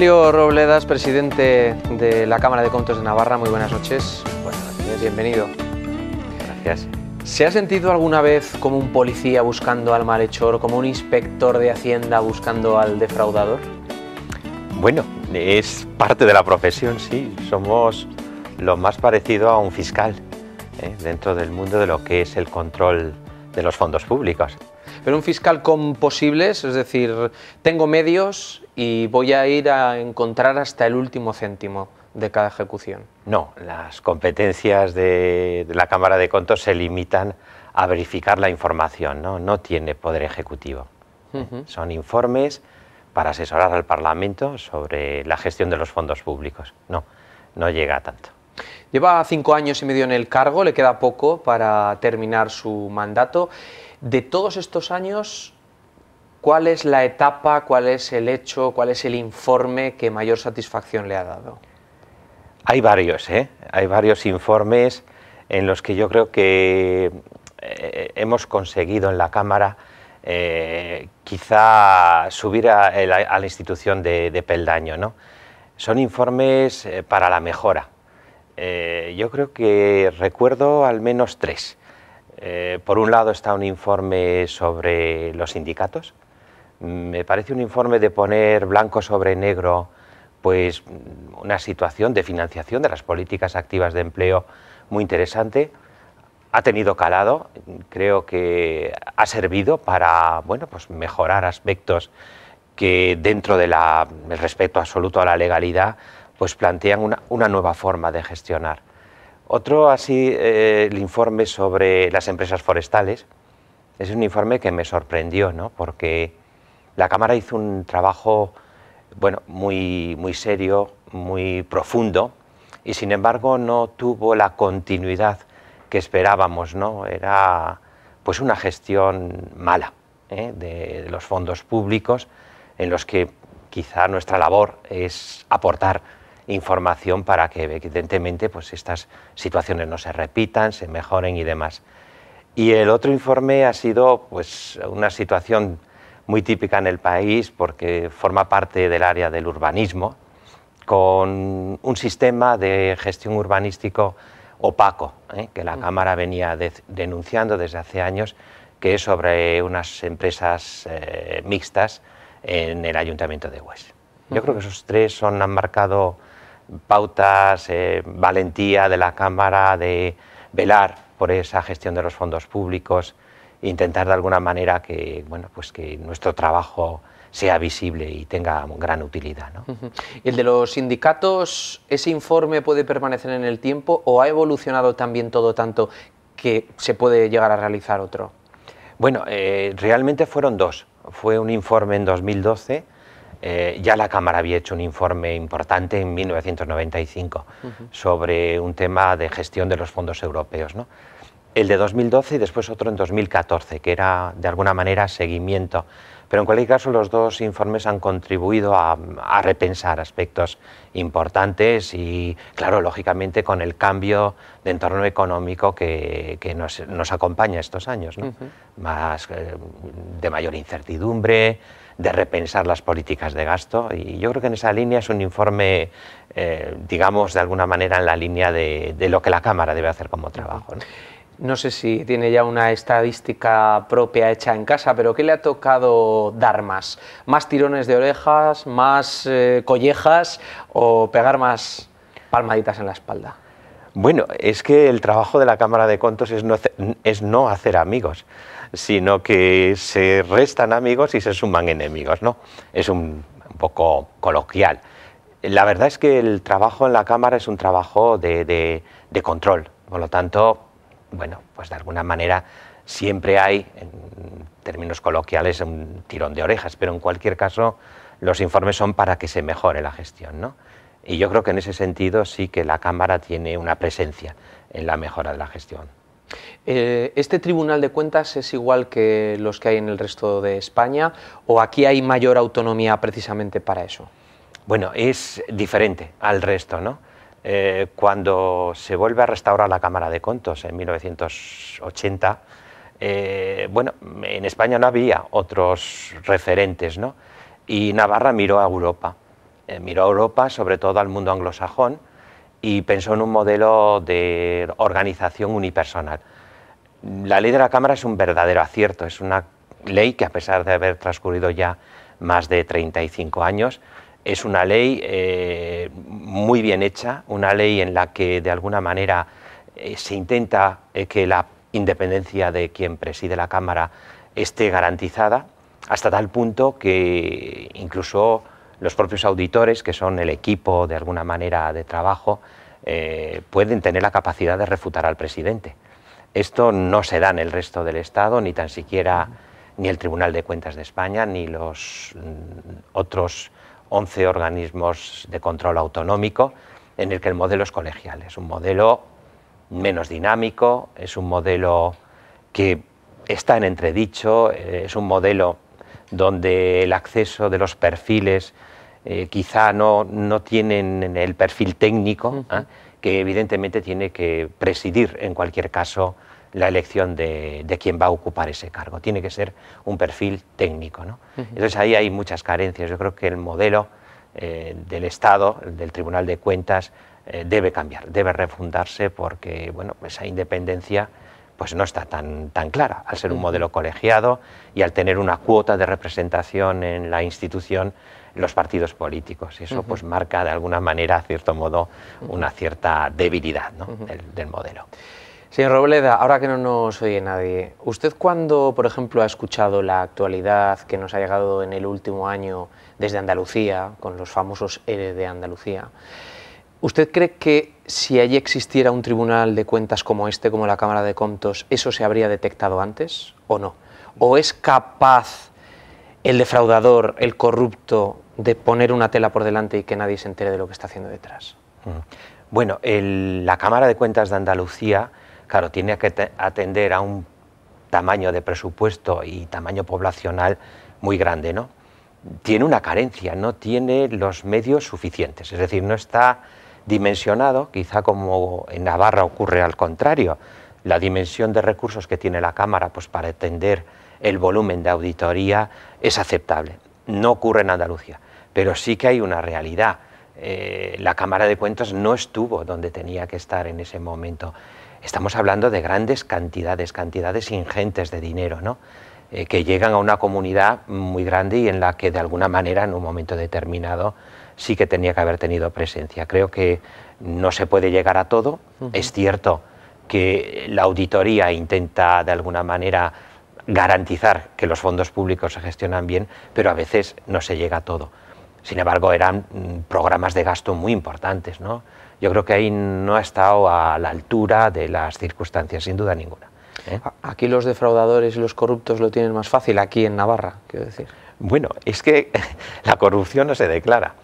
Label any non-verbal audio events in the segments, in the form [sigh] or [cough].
Aurelio Robledas, presidente de la Cámara de Contos de Navarra, muy buenas noches. Buenas Bienvenido. Gracias. ¿Se ha sentido alguna vez como un policía buscando al malhechor, como un inspector de Hacienda buscando al defraudador? Bueno, es parte de la profesión, sí. Somos lo más parecido a un fiscal ¿eh? dentro del mundo de lo que es el control de los fondos públicos. Pero un fiscal con posibles, es decir, tengo medios y voy a ir a encontrar hasta el último céntimo de cada ejecución. No, las competencias de, la Cámara de Contos se limitan a verificar la información, no, tiene poder ejecutivo. Son informes para asesorar al Parlamento sobre la gestión de los fondos públicos. No, no llega a tanto. Lleva cinco años y medio en el cargo, le queda poco para terminar su mandato. De todos estos años, ¿Cuál es la etapa, cuál es el hecho, cuál es el informe que mayor satisfacción le ha dado? Hay varios, ¿eh? Hay varios informes en los que yo creo que eh, hemos conseguido en la Cámara eh, quizá subir a, eh, la institución de, peldaño. ¿no? Son informes para la mejora. yo creo que recuerdo al menos tres. por un lado está un informe sobre los sindicatos, Mm, me parece un informe de poner blanco sobre negro pues una situación de financiación de las políticas activas de empleo muy interesante. Ha tenido calado, creo que ha servido para bueno, pues mejorar aspectos que dentro del respeto absoluto a la legalidad pues plantean una, nueva forma de gestionar. Otro así, eh, el informe sobre las empresas forestales, es un informe que me sorprendió, ¿no? porque la Cámara hizo un trabajo bueno, muy, muy serio, muy profundo, y sin embargo no tuvo la continuidad que esperábamos, ¿no? Era pues una gestión mala ¿eh? de, los fondos públicos en los que quizá nuestra labor es aportar información para que evidentemente pues estas situaciones no se repitan, se mejoren y demás. Y el otro informe ha sido pues una situación muy típica en el país porque forma parte del área del urbanismo, con un sistema de gestión urbanístico opaco, ¿eh? que la mm. Cámara venía denunciando desde hace años, que es sobre unas empresas eh, mixtas en el Ayuntamiento de Hues. Yo mm. creo que esos tres han marcado pautas, eh, valentía de la Cámara de velar por esa gestión de los fondos públicos, intentar de alguna manera que, bueno, pues que nuestro trabajo sea visible y tenga gran utilidad. el de los sindicatos, ese informe puede permanecer en el tiempo o ha evolucionado también todo tanto que se puede llegar a realizar otro? Bueno, eh, realmente fueron dos. Fue un informe en 2012 eh, ya la Cámara había hecho un informe importante en 1995 sobre un tema de gestión de los fondos europeos. ¿no? el de 2012 y después otro en 2014, que era de alguna manera seguimiento. Pero en cualquier caso, los dos informes han contribuido a, repensar aspectos importantes y, claro, lógicamente con el cambio de entorno económico que, nos, acompaña estos años, Más, eh, de mayor incertidumbre, de repensar las políticas de gasto. Y yo creo que en esa línea es un informe, eh, digamos, de alguna manera en la línea de, lo que la Cámara debe hacer como trabajo no sé si tiene ya una estadística propia hecha en casa, pero ¿qué le ha tocado dar más? ¿Más tirones de orejas, más eh, collejas o pegar más palmaditas en la espalda? Bueno, es que el trabajo de la Cámara de Contos es no, hacer amigos, sino que se restan amigos y se suman enemigos, ¿no? Es un, poco coloquial. La verdad es que el trabajo en la Cámara es un trabajo de, de control, por lo tanto, bueno, pues de alguna manera siempre hay, en términos coloquiales, un tirón de orejas, pero en cualquier caso los informes son para que se mejore la gestión. ¿no? Y yo creo que en ese sentido sí que la Cámara tiene una presencia en la mejora de la gestión. Eh, ¿Este Tribunal de Cuentas es igual que los que hay en el resto de España o aquí hay mayor autonomía precisamente para eso? Bueno, es diferente al resto, ¿no? Eh, cuando se vuelve a restaurar la Cámara de Contos en 1980, eh, bueno, en España no había otros referentes, ¿no? Y Navarra miró a Europa, eh, miró a Europa, sobre todo al mundo anglosajón, y pensó en un modelo de organización unipersonal. La ley de la Cámara es un verdadero acierto, es una ley que a pesar de haber transcurrido ya más de 35 años, es una ley eh, muy bien hecha, una ley en la que de alguna manera eh, se intenta eh, que la independencia de quien preside la Cámara esté garantizada, hasta tal punto que incluso los propios auditores, que son el equipo de alguna manera de trabajo, pueden tener la capacidad de refutar al presidente. Esto no se da en el resto del Estado, ni tan siquiera ni el Tribunal de Cuentas de España, ni los mm, otros 11 organismos de control autonómico, en el que el modelo es colegial. Es un modelo menos dinámico, es un modelo que está en entredicho, eh, es un modelo donde el acceso de los perfiles eh, quizá no, no, tienen el perfil técnico, ¿eh? que evidentemente tiene que presidir en cualquier caso la elección de, de, quien va a ocupar ese cargo. Tiene que ser un perfil técnico. ¿no? Entonces ahí hay muchas carencias. Yo creo que el modelo eh, del Estado, del Tribunal de Cuentas, eh, debe cambiar, debe refundarse porque bueno, esa independencia pues no está tan, tan clara. Al ser un modelo colegiado y al tener una cuota de representación en la institución, los partidos políticos. Y eso pues marca de alguna manera, a cierto modo, una cierta debilidad del modelo. Señor Robleda, ahora que no nos oye nadie, ¿usted cuando, por ejemplo, ha escuchado la actualidad que nos ha llegado en el último año desde Andalucía, con los famosos ERE de Andalucía, ¿usted cree que si allí existiera un tribunal de cuentas como este, como la Cámara de Contos, eso se habría detectado antes o no? ¿O es capaz el defraudador, el corrupto, de poner una tela por delante y que nadie se entere de lo que está haciendo detrás? Bueno, la Cámara de Cuentas de Andalucía Claro, tiene que atender a un tamaño de presupuesto y tamaño poblacional muy grande, ¿no? Tiene una carencia, no tiene los medios suficientes, es decir, no está dimensionado, quizá como en Navarra ocurre al contrario, la dimensión de recursos que tiene la Cámara pues, para atender el volumen de auditoría es aceptable. No ocurre en Andalucía, pero sí que hay una realidad. Eh, la Cámara de Cuentas no estuvo donde tenía que estar en ese momento estamos hablando de grandes cantidades, cantidades ingentes de dinero, ¿no? Eh, que llegan a una comunidad muy grande y en la que de alguna manera en un momento determinado sí que tenía que haber tenido presencia. Creo que no se puede llegar a todo. Es cierto que la auditoría intenta de alguna manera garantizar que los fondos públicos se gestionan bien, pero a veces no se llega a todo. Sin embargo, eran mm, programas de gasto muy importantes, ¿no? yo creo que ahí no ha estado a la altura de las circunstancias, sin duda ninguna. ¿eh? Aquí los defraudadores y los corruptos lo tienen más fácil, aquí en Navarra, quiero decir. Bueno, es que [laughs] la corrupción no se declara.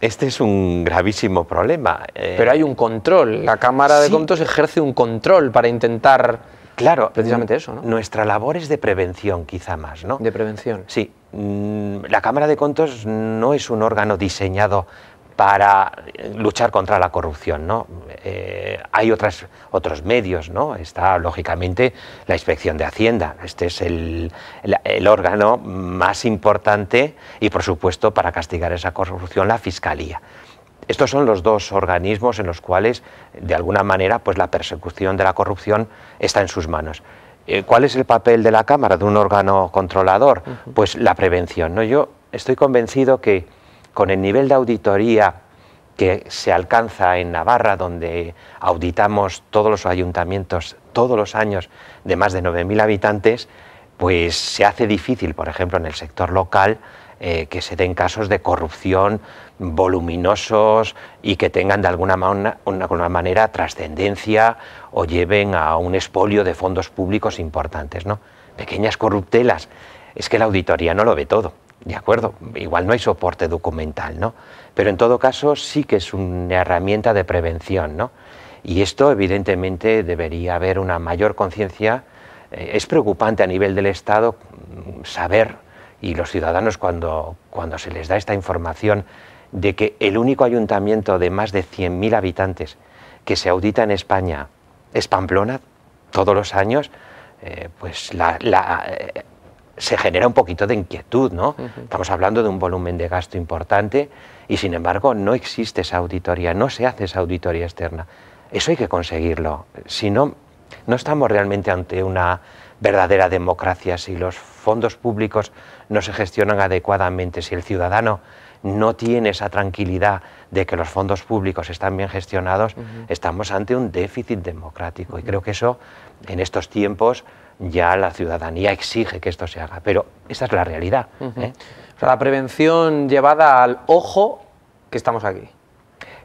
Este es un gravísimo problema. Eh. Pero hay un control. La Cámara de Contos ejerce un control para intentar. Claro, precisamente eso, ¿no? Nuestra labor es de prevención, quizá más, ¿no? De prevención. Sí. Mm, la Cámara de Contos no es un órgano diseñado para luchar contra la corrupción. ¿no? Eh, hay otros medios, ¿no? está lógicamente la inspección de Hacienda, este es el, órgano más importante y por supuesto para castigar esa corrupción la Fiscalía. Estos son los dos organismos en los cuales, de alguna manera, pues la persecución de la corrupción está en sus manos. Eh, ¿Cuál es el papel de la Cámara, de un órgano controlador? Pues la prevención. ¿no? Yo estoy convencido que con el nivel de auditoría que se alcanza en Navarra, donde auditamos todos los ayuntamientos todos los años de más de 9.000 habitantes, pues se hace difícil, por ejemplo, en el sector local, eh, que se den casos de corrupción voluminosos y que tengan de alguna, manera trascendencia o lleven a un expolio de fondos públicos importantes. ¿no? Pequeñas corruptelas. Es que la auditoría no lo ve todo. De acuerdo, igual no hay soporte documental, ¿no? Pero en todo caso sí que es una herramienta de prevención, ¿no? Y esto evidentemente debería haber una mayor conciencia. Eh, es preocupante a nivel del Estado mm, saber, y los ciudadanos cuando, cuando se les da esta información, de que el único ayuntamiento de más de 100.000 habitantes que se audita en España es Pamplona todos los años, eh, pues la, eh, se genera un poquito de inquietud, ¿no? Estamos hablando de un volumen de gasto importante y sin embargo no existe esa auditoría, no se hace esa auditoría externa. Eso hay que conseguirlo. Si no, no estamos realmente ante una verdadera democracia, si los fondos públicos no se gestionan adecuadamente, si el ciudadano no tiene esa tranquilidad de que los fondos públicos están bien gestionados, estamos ante un déficit democrático. Y creo que eso, en estos tiempos, ya la ciudadanía exige que esto se haga, pero esa es la realidad. ¿eh? la prevención llevada al ojo que estamos aquí.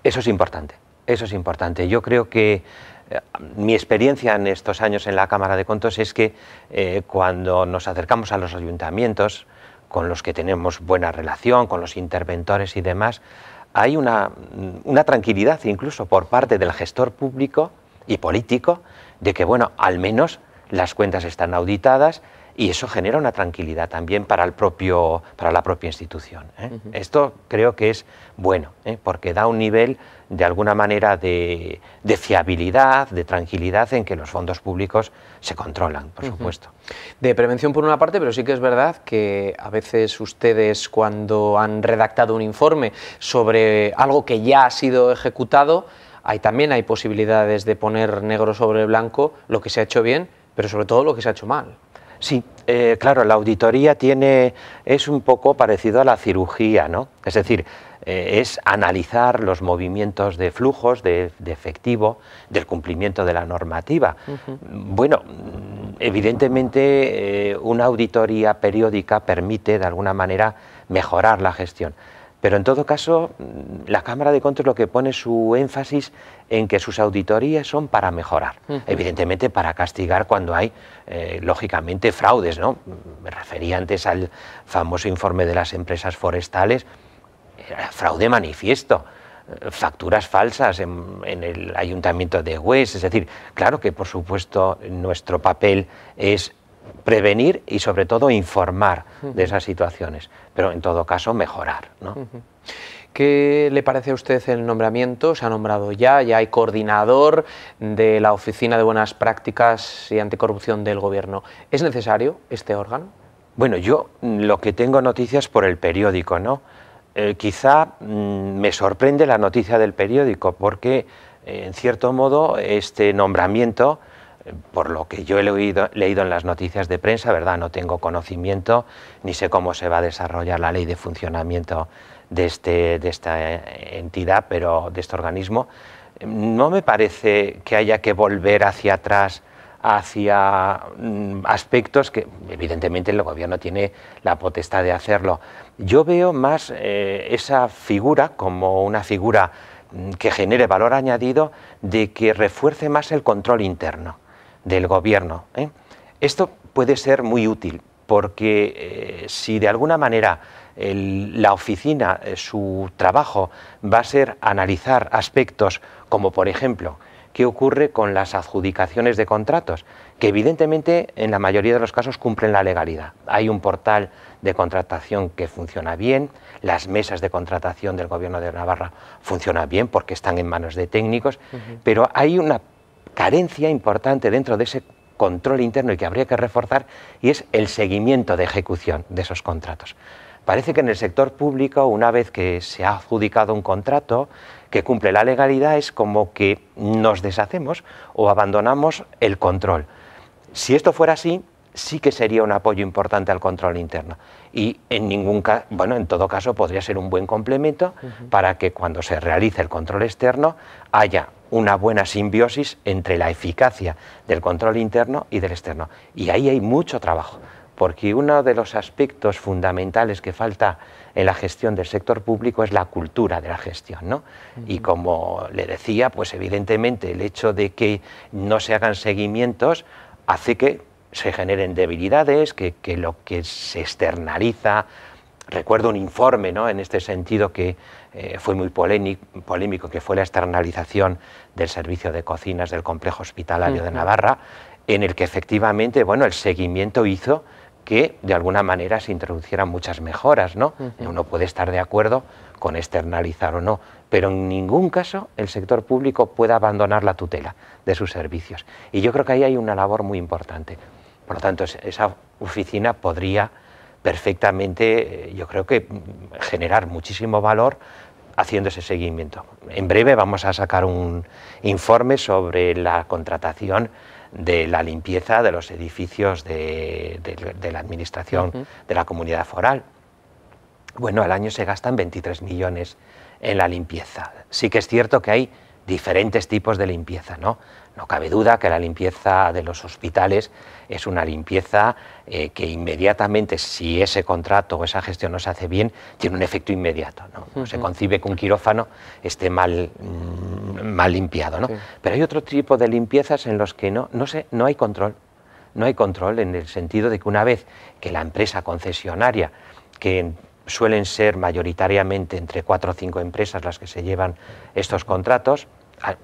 Eso es importante, eso es importante. Yo creo que eh, mi experiencia en estos años en la Cámara de Contos es que eh, cuando nos acercamos a los ayuntamientos, con los que tenemos buena relación, con los interventores y demás, hay una, una tranquilidad incluso por parte del gestor público y político de que, bueno, al menos las cuentas están auditadas y eso genera una tranquilidad también para, el propio, para la propia institución. ¿eh? Esto creo que es bueno, ¿eh? porque da un nivel de alguna manera de, de, fiabilidad, de tranquilidad en que los fondos públicos se controlan, por supuesto. De prevención por una parte, pero sí que es verdad que a veces ustedes cuando han redactado un informe sobre algo que ya ha sido ejecutado, también hay posibilidades de poner negro sobre blanco lo que se ha hecho bien pero sobre todo lo que se ha hecho mal. Sí, eh, claro, la auditoría tiene, es un poco parecido a la cirugía, ¿no? Es decir, eh, es analizar los movimientos de flujos, de, efectivo, del cumplimiento de la normativa. Bueno, evidentemente eh, una auditoría periódica permite de alguna manera mejorar la gestión. Pero en todo caso, la Cámara de Contos lo que pone su énfasis en que sus auditorías son para mejorar, evidentemente para castigar cuando hay, eh, lógicamente, fraudes. ¿no? Me refería antes al famoso informe de las empresas forestales, fraude manifiesto eh, facturas falsas en, en, el ayuntamiento de Hues. Es decir, claro que por supuesto nuestro papel es prevenir y sobre todo informar de esas situaciones, pero en todo caso mejorar. ¿Qué le parece a usted el nombramiento? Se ha nombrado ya, ya hay coordinador de la Oficina de Buenas Prácticas y Anticorrupción del Gobierno. ¿Es necesario este órgano? Bueno, yo mm, lo que tengo noticias por el periódico, ¿no? Eh, quizá mm, me sorprende la noticia del periódico porque, eh, en cierto modo, este nombramiento por lo que yo he leído, leído, en las noticias de prensa, ¿verdad? No tengo conocimiento ni sé cómo se va a desarrollar la ley de funcionamiento de, este, de esta eh, entidad, pero de este organismo. No me parece que haya que volver hacia atrás hacia mm, aspectos que evidentemente el gobierno tiene la potestad de hacerlo. Yo veo más eh, esa figura como una figura mm, que genere valor añadido de que refuerce más el control interno del gobierno. ¿eh? Esto puede ser muy útil porque eh, si de alguna manera la oficina, eh, su trabajo va a ser analizar aspectos como por ejemplo qué ocurre con las adjudicaciones de contratos, que evidentemente en la mayoría de los casos cumplen la legalidad. Hay un portal de contratación que funciona bien, las mesas de contratación del Gobierno de Navarra funcionan bien porque están en manos de técnicos, pero hay una carencia importante dentro de ese control interno y que habría que reforzar, y es el seguimiento de ejecución de esos contratos. Parece que en el sector público, una vez que se ha adjudicado un contrato que cumple la legalidad, es como que nos deshacemos o abandonamos el control. Si esto fuera así, sí que sería un apoyo importante al control interno. Y en ningún caso, bueno, en todo caso podría ser un buen complemento para que cuando se realice el control externo haya una buena simbiosis entre la eficacia del control interno y del externo. Y ahí hay mucho trabajo, porque uno de los aspectos fundamentales que falta en la gestión del sector público es la cultura de la gestión. ¿no? Y como le decía, pues evidentemente el hecho de que no se hagan seguimientos hace que se generen debilidades, que lo que se externaliza Recuerdo un informe en este sentido que eh, fue muy polémico, que fue la externalización del servicio de cocinas del complejo hospitalario de Navarra, en el que efectivamente bueno, el seguimiento hizo que de alguna manera se introducieran muchas mejoras. ¿no? Uno puede estar de acuerdo con externalizar o no, pero en ningún caso el sector público puede abandonar la tutela de sus servicios. Y yo creo que ahí hay una labor muy importante. Por lo tanto, esa oficina podría perfectamente, eh, yo creo que mm, generar muchísimo valor haciendo ese seguimiento. En breve vamos a sacar un informe sobre la contratación de la limpieza de los edificios de, la Administración de la Comunidad Foral. Bueno, al año se gastan 23 millones en la limpieza. Sí que es cierto que hay diferentes tipos de limpieza, ¿no? No cabe duda que la limpieza de los hospitales es una limpieza eh, que inmediatamente, si ese contrato o esa gestión no se hace bien, tiene un efecto inmediato. No, se concibe que un quirófano esté mal, mm, mal limpiado. Pero hay otro tipo de limpiezas en los que no, no, no hay control. No hay control en el sentido de que una vez que la empresa concesionaria que suelen ser mayoritariamente entre cuatro o cinco empresas las que se llevan estos contratos,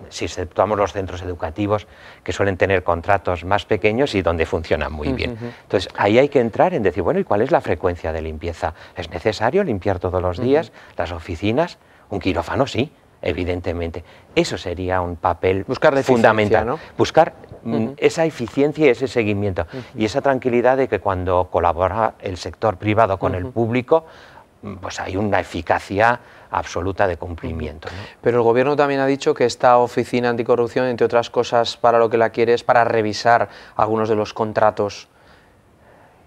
si exceptuamos los centros educativos que suelen tener contratos más pequeños y donde funcionan muy bien. Entonces, ahí hay que entrar en decir, bueno, ¿y cuál es la frecuencia de limpieza? ¿Es necesario limpiar todos los días las oficinas? ¿Un quirófano? Sí, evidentemente. Eso sería un papel Buscar fundamental. ¿no? Buscar Mm, esa eficiencia y ese seguimiento y esa tranquilidad de que cuando colabora el sector privado con el público, mm, pues hay una eficacia absoluta de cumplimiento. Pero el gobierno también ha dicho que esta oficina anticorrupción, entre otras cosas, para lo que la quiere es para revisar algunos de los contratos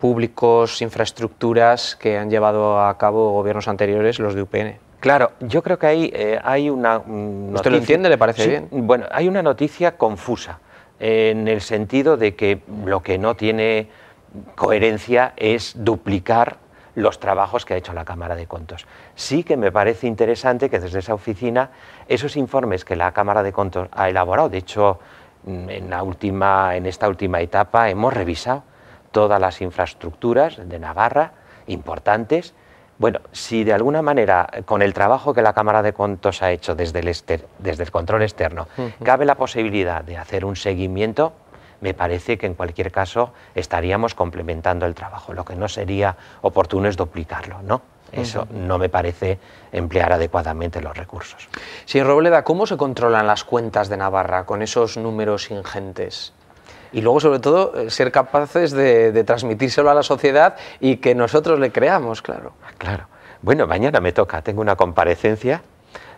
públicos, infraestructuras que han llevado a cabo gobiernos anteriores, los de UPN. Claro, yo creo que eh, hay, una... Mm, ¿Usted lo entiende? ¿Le parece bien? Bueno, hay una noticia confusa en el sentido de que lo que no tiene coherencia es duplicar los trabajos que ha hecho la Cámara de Contos. Sí que me parece interesante que desde esa oficina esos informes que la Cámara de Contos ha elaborado, de hecho mm, en, en esta última etapa hemos revisado todas las infraestructuras de Navarra importantes bueno, si de alguna manera, con el trabajo que la Cámara de Contos ha hecho desde el, control externo, cabe la posibilidad de hacer un seguimiento, me parece que en cualquier caso estaríamos complementando el trabajo. Lo que no sería oportuno es duplicarlo, ¿no? Eso no me parece emplear adecuadamente los recursos. Señor Robleda, ¿cómo se controlan las cuentas de Navarra con esos números ingentes? y luego sobre todo eh, ser capaces de, transmitírselo a la sociedad y que nosotros le creamos, claro. Claro. Bueno, mañana me toca, tengo una comparecencia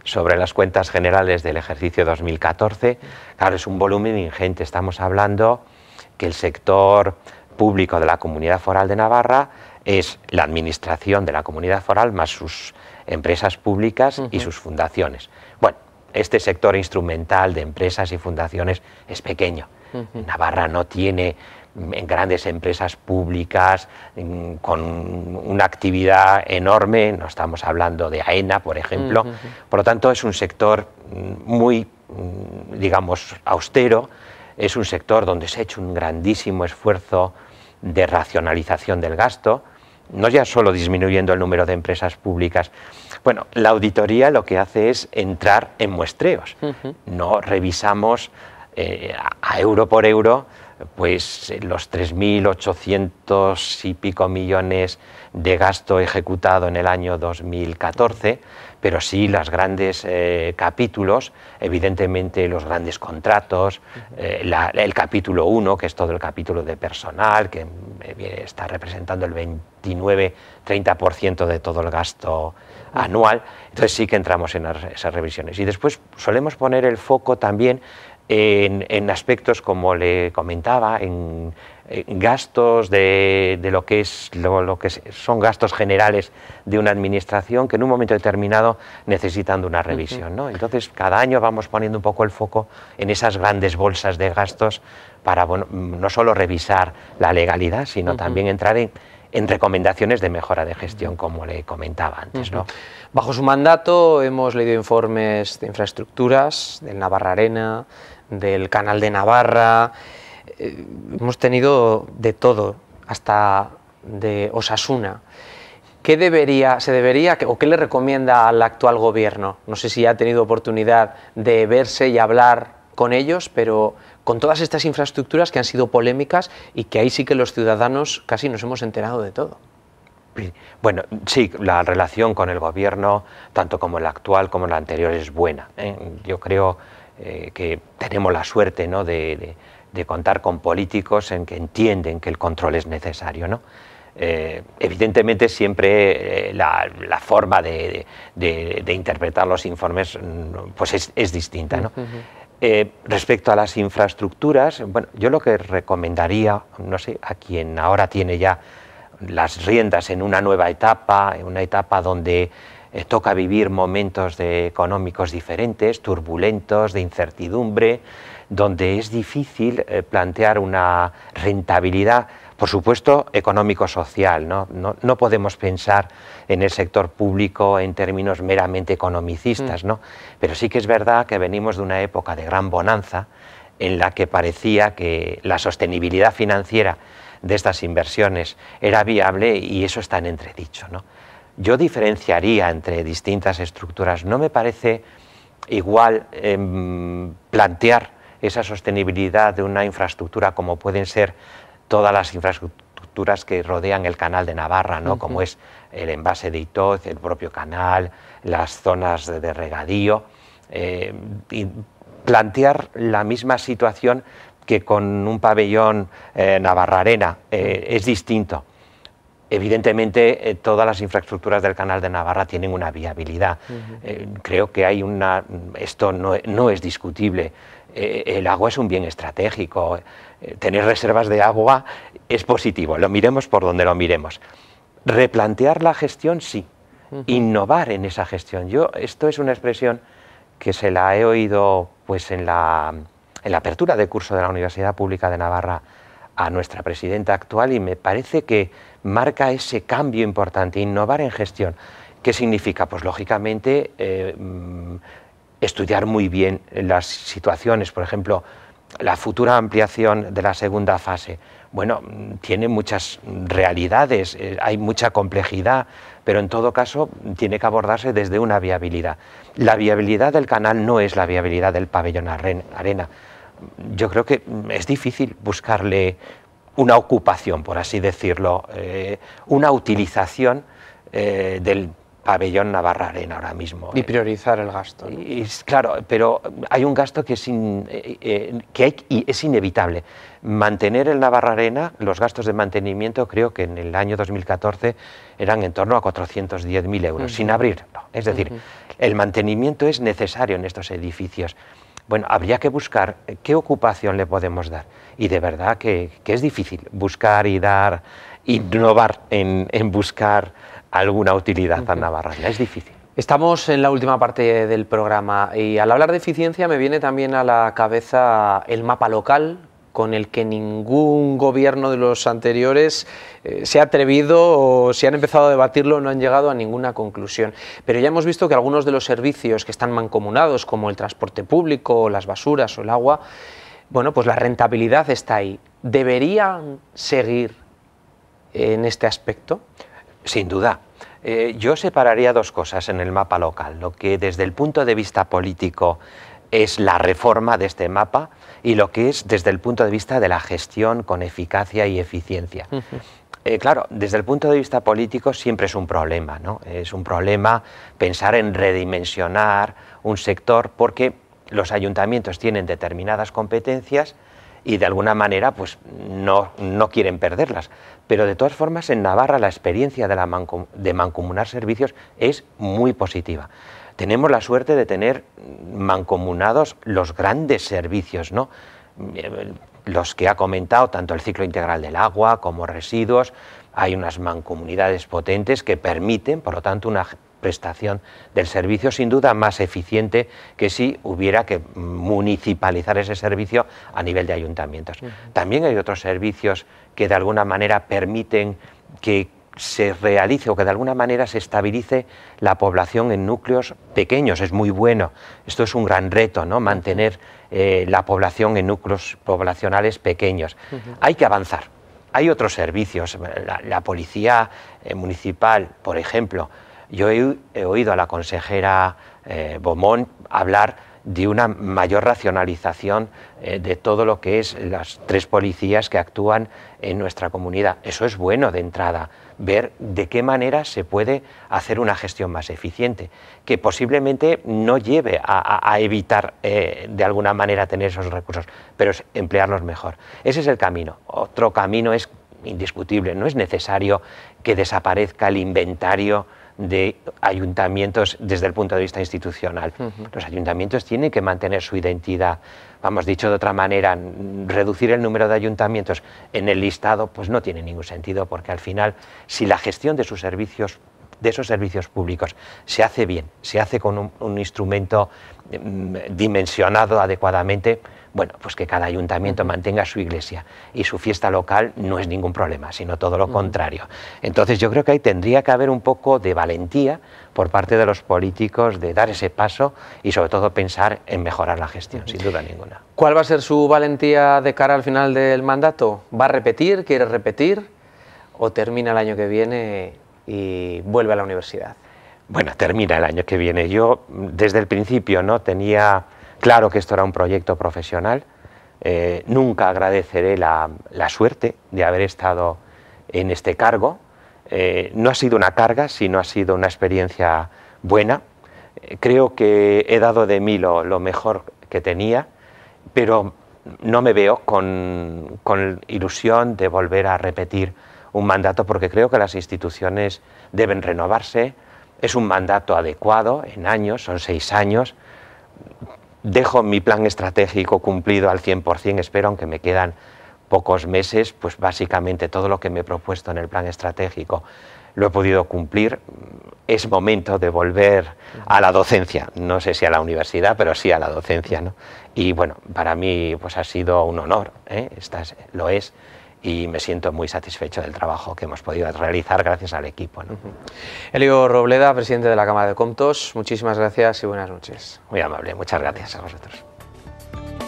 sobre las cuentas generales del ejercicio 2014. Claro, es un volumen ingente, estamos hablando que el sector público de la comunidad foral de Navarra es la administración de la comunidad foral más sus empresas públicas y sus fundaciones. Bueno, este sector instrumental de empresas y fundaciones es pequeño. Navarra no tiene mm, grandes empresas públicas mm, con una actividad enorme, no estamos hablando de AENA, por ejemplo. Por lo tanto, es un sector mm, muy, digamos, austero, es un sector donde se ha hecho un grandísimo esfuerzo de racionalización del gasto, no ya solo disminuyendo el número de empresas públicas, bueno, la auditoría lo que hace es entrar en muestreos. No revisamos eh, a euro por euro pues eh, los 3.800 y pico millones de gasto ejecutado en el año 2014, pero sí los grandes eh, capítulos, evidentemente los grandes contratos, eh, el capítulo 1, que es todo el capítulo de personal, que eh, está representando el 29-30% de todo el gasto anual. Entonces sí que entramos en esas revisiones. Y después solemos poner el foco también en, aspectos, como le comentaba, en, gastos de, lo que es lo, que son gastos generales de una administración que en un momento determinado necesitan de una revisión. Entonces, cada año vamos poniendo un poco el foco en esas grandes bolsas de gastos para no solo revisar la legalidad, sino también entrar en, en recomendaciones de mejora de gestión, como le comentaba antes. Bajo su mandato hemos leído informes de infraestructuras, del Navarra Arena, del Canal de Navarra, eh, hemos tenido de todo, hasta de Osasuna. ¿Qué debería, se debería o qué le recomienda al actual gobierno? No sé si ha tenido oportunidad de verse y hablar con ellos, pero con todas estas infraestructuras que han sido polémicas y que ahí sí que los ciudadanos casi nos hemos enterado de todo. Bueno, sí, la relación con el gobierno, tanto como la actual como la anterior, es buena. ¿eh? Yo creo eh, que tenemos la suerte de, contar con políticos en que entienden que el control es necesario. Eh, evidentemente siempre eh, la, forma de, interpretar los informes mm, pues es, distinta. respecto a las infraestructuras, bueno, yo lo que recomendaría, no sé, a quien ahora tiene ya las riendas en una nueva etapa, en una etapa donde eh, toca vivir momentos de económicos diferentes, turbulentos, de incertidumbre, donde es difícil eh, plantear una rentabilidad, por supuesto, económico-social. ¿no? No, no podemos pensar en el sector público en términos meramente economicistas, mm. ¿no? pero sí que es verdad que venimos de una época de gran bonanza en la que parecía que la sostenibilidad financiera de estas inversiones era viable y eso está en entredicho. ¿no? Yo diferenciaría entre distintas estructuras. No me parece igual em, plantear esa sostenibilidad de una infraestructura como pueden ser todas las infraestructuras que rodean el canal de Navarra, ¿no? como es el envase de Itoz, el propio canal, las zonas de, regadío. Eh, y plantear la misma situación que con un pabellón eh, navarrarena eh, es distinto Evidentemente, eh, todas las infraestructuras del Canal de Navarra tienen una viabilidad. Eh, creo que hay una. Esto no, es discutible. Eh, el agua es un bien estratégico. tener reservas de agua es positivo. Lo miremos por donde lo miremos. Replantear la gestión, sí. Innovar en esa gestión. Yo, esto es una expresión que se la he oído pues, en, la, en la apertura de curso de la Universidad Pública de Navarra a nuestra presidenta actual y me parece que marca ese cambio importante, innovar en gestión. ¿Qué significa? Pues lógicamente eh, mm, estudiar muy bien las situaciones, por ejemplo, la futura ampliación de la segunda fase. Bueno, tiene muchas realidades, eh, hay mucha complejidad, pero en todo caso tiene que abordarse desde una viabilidad. La viabilidad del canal no es la viabilidad del pabellón arena yo creo que es difícil buscarle una ocupación, por así decirlo, eh, una utilización eh, del pabellón Navarra Arena ahora mismo. Y eh. priorizar el gasto. claro, pero hay un gasto que, es, que es inevitable. Mantener el Navarra Arena, los gastos de mantenimiento creo que en el año 2014 eran en torno a 410.000 euros, sin abrirlo. Es decir, el mantenimiento es necesario en estos edificios. Bueno, habría que buscar eh, qué ocupación le podemos dar. Y de verdad que, es difícil buscar y dar, innovar en, buscar alguna utilidad a Navarra. Es difícil. Estamos en la última parte del programa y al hablar de eficiencia me viene también a la cabeza el mapa local con el que ningún gobierno de los anteriores eh, se ha atrevido o si han empezado a debatirlo no han llegado a ninguna conclusión. Pero ya hemos visto que algunos de los servicios que están mancomunados, como el transporte público, las basuras o el agua, bueno, pues la rentabilidad está ahí. ¿Deberían seguir en este aspecto? Sin duda. Eh, yo separaría dos cosas en el mapa local, lo que desde el punto de vista político es la reforma de este mapa y lo que es desde el punto de vista de la gestión con eficacia y eficiencia. Eh, claro, desde el punto de vista político siempre es un problema, ¿no? Es un problema pensar en redimensionar un sector porque los ayuntamientos tienen determinadas competencias y de alguna manera pues no, no quieren perderlas. Pero de todas formas en Navarra la experiencia de, de mancomunar servicios es muy positiva tenemos la suerte de tener mancomunados los grandes servicios, ¿no? los que ha comentado, tanto el ciclo integral del agua como residuos, hay unas mancomunidades potentes que permiten, por lo tanto, una prestación del servicio sin duda más eficiente que si hubiera que municipalizar ese servicio a nivel de ayuntamientos. También hay otros servicios que de alguna manera permiten que se realice o que de alguna manera se estabilice la población en núcleos pequeños. Es muy bueno. Esto es un gran reto, ¿no? Mantener eh, la población en núcleos poblacionales pequeños. Hay que avanzar. Hay otros servicios. La, policía eh, municipal, por ejemplo. Yo he, oído a la consejera eh, Beaumont hablar de una mayor racionalización eh, de todo lo que es las tres policías que actúan en nuestra comunidad. Eso es bueno de entrada, ver de qué manera se puede hacer una gestión más eficiente, que posiblemente no lleve a, evitar eh, de alguna manera tener esos recursos, pero emplearlos mejor. Ese es el camino. Otro camino es indiscutible, no es necesario que desaparezca el inventario de ayuntamientos desde el punto de vista institucional. Los ayuntamientos tienen que mantener su identidad. Vamos, dicho de otra manera, reducir el número de ayuntamientos en el listado pues no tiene ningún sentido porque al final si la gestión de sus servicios de esos servicios públicos se hace bien, se hace con un instrumento mm, dimensionado adecuadamente, bueno, pues que cada ayuntamiento mantenga su iglesia y su fiesta local no es ningún problema, sino todo lo contrario. Entonces yo creo que ahí tendría que haber un poco de valentía por parte de los políticos de dar ese paso y sobre todo pensar en mejorar la gestión, sin duda ninguna. ¿Cuál va a ser su valentía de cara al final del mandato? ¿Va a repetir? ¿Quiere repetir? ¿O termina el año que viene y vuelve a la universidad? Bueno, termina el año que viene. Yo desde el principio no tenía Claro que esto era un proyecto profesional. Eh, nunca agradeceré la, suerte de haber estado en este cargo. Eh, no ha sido una carga, sino ha sido una experiencia buena. Eh, creo que he dado de mí lo, mejor que tenía, pero no me veo con, con ilusión de volver a repetir un mandato porque creo que las instituciones deben renovarse. Es un mandato adecuado en años, son seis años dejo mi plan estratégico cumplido al 100%, espero, aunque me quedan pocos meses, pues básicamente todo lo que me he propuesto en el plan estratégico lo he podido cumplir. Es momento de volver a la docencia, no sé si a la universidad, pero sí a la docencia. Y bueno, para mí pues ha sido un honor, ¿eh? lo es y me siento muy satisfecho del trabajo que hemos podido realizar gracias al equipo. ¿no? Elio Robleda, presidente de la Cámara de Comptos, muchísimas gracias y buenas noches. Muy amable, muchas gracias a vosotros.